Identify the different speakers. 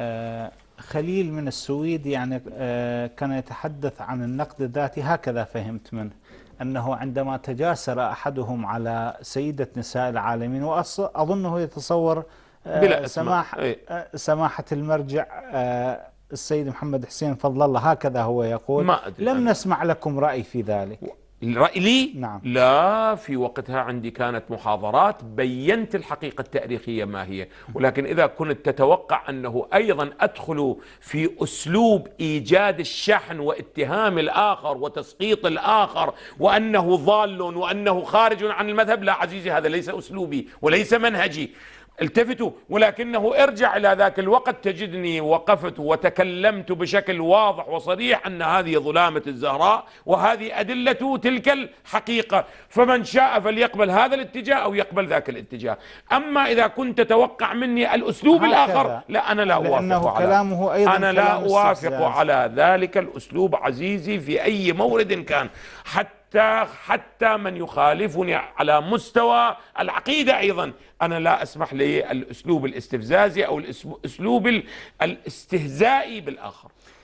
Speaker 1: آه، خليل من السويد يعني آه، كان يتحدث عن النقد الذاتي هكذا فهمت منه أنه عندما تجاسر أحدهم على سيدة نساء العالمين وأظنه يتصور آه، بلا سماح إيه. سماحة المرجع السيد محمد حسين فضل الله هكذا هو يقول ما أدري لم نسمع لكم رأي في ذلك
Speaker 2: الرأي لي نعم. لا في وقتها عندي كانت محاضرات بينت الحقيقة التاريخية ما هي ولكن إذا كنت تتوقع أنه أيضا أدخل في أسلوب إيجاد الشحن واتهام الآخر وتسقيط الآخر وأنه ضال وأنه خارج عن المذهب لا عزيزي هذا ليس أسلوبي وليس منهجي التفتوا ولكنه ارجع إلى ذاك الوقت تجدني وقفت وتكلمت بشكل واضح وصريح أن هذه ظلامة الزهراء وهذه أدلة تلك الحقيقة فمن شاء فليقبل هذا الاتجاه أو يقبل ذاك الاتجاه أما إذا كنت تتوقع مني الأسلوب الآخر لا أنا لا أوافق على كلامه أيضا أنا لا أوافق على ذلك الأسلوب عزيزي في أي مورد كان حتى حتى حتى من يخالفني على مستوى العقيده ايضا انا لا اسمح للاسلوب الاستفزازي او الاسلوب الاستهزائي بالاخر